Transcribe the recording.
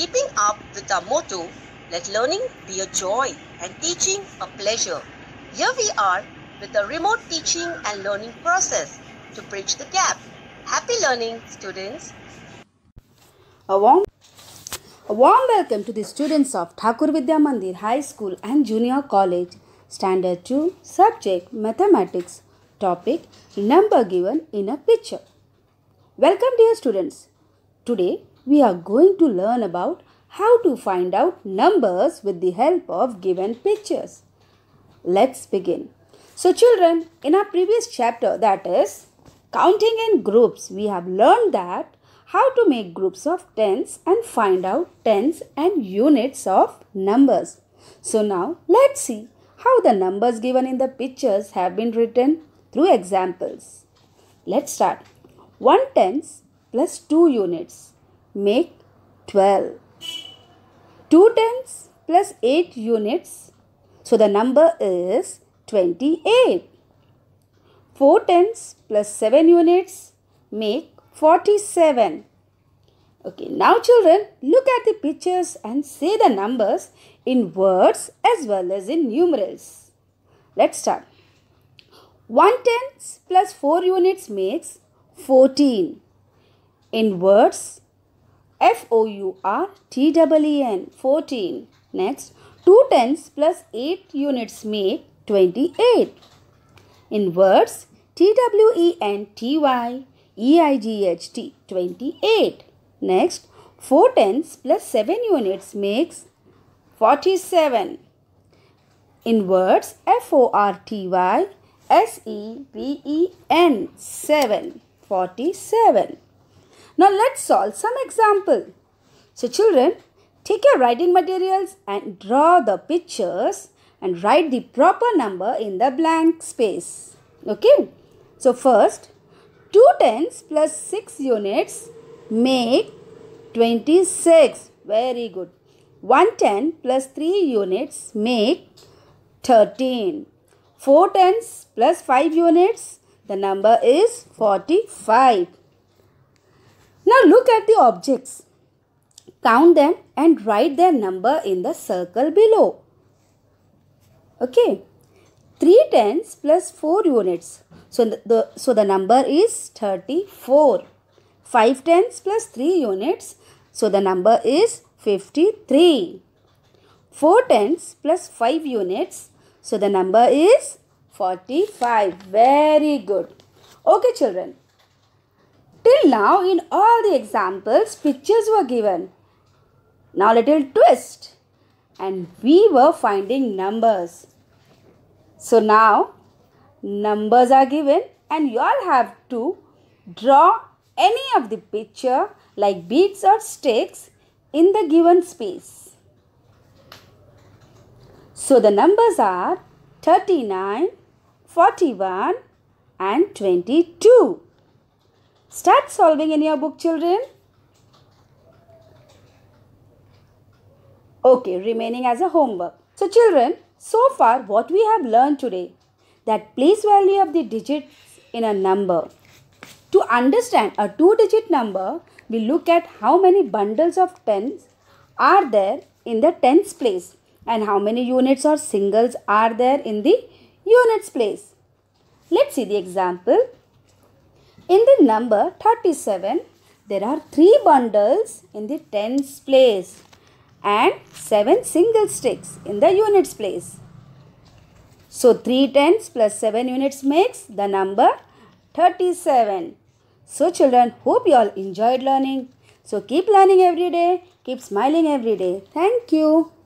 Keeping up with our motto, let learning be a joy and teaching a pleasure. Here we are with the remote teaching and learning process to bridge the gap. Happy learning, students. A warm, a warm welcome to the students of Thakur Vidya Mandir High School and Junior College. Standard 2, subject Mathematics, topic number given in a picture. Welcome dear students. Today we are going to learn about how to find out numbers with the help of given pictures. Let's begin. So children, in our previous chapter that is counting in groups, we have learned that how to make groups of tens and find out tens and units of numbers. So now let's see how the numbers given in the pictures have been written through examples. Let's start. 1 tens plus 2 units make 12. 2 tens plus 8 units. So the number is 28. 4 tens plus 7 units make 47. Okay, now children, look at the pictures and say the numbers in words as well as in numerals. Let's start. 1 tens plus 4 units makes 14. In words, F O U R T E N 14. Next, 2 tens plus 8 units make 28. In words, T W E N T Y E I G H T 28. Next, 4 tens plus 7 units makes 47. In words, F O R T Y S E V E N 7. 47. Now let's solve some example. So children, take your writing materials and draw the pictures and write the proper number in the blank space. Okay. So first, 2 tens plus 6 units make 26. Very good. 1 10 plus 3 units make 13. 4 tens plus 5 units, the number is 45. Now look at the objects. Count them and write their number in the circle below. Okay. 3 tens plus 4 units. So the, so the number is 34. 5 tens plus 3 units. So the number is 53. 4 tens plus 5 units. So the number is 45. Very good. Okay children. Till now in all the examples pictures were given. Now little twist and we were finding numbers. So now numbers are given and you all have to draw any of the picture like beads or sticks in the given space. So the numbers are 39, 41 and 22. Start solving in your book children. Okay, remaining as a homework. So children, so far what we have learned today that place value of the digits in a number. To understand a two digit number, we look at how many bundles of tens are there in the tens place and how many units or singles are there in the units place. Let's see the example in the number 37, there are 3 bundles in the tens place and 7 single sticks in the units place. So 3 tens plus 7 units makes the number 37. So children, hope you all enjoyed learning. So keep learning every day. Keep smiling every day. Thank you.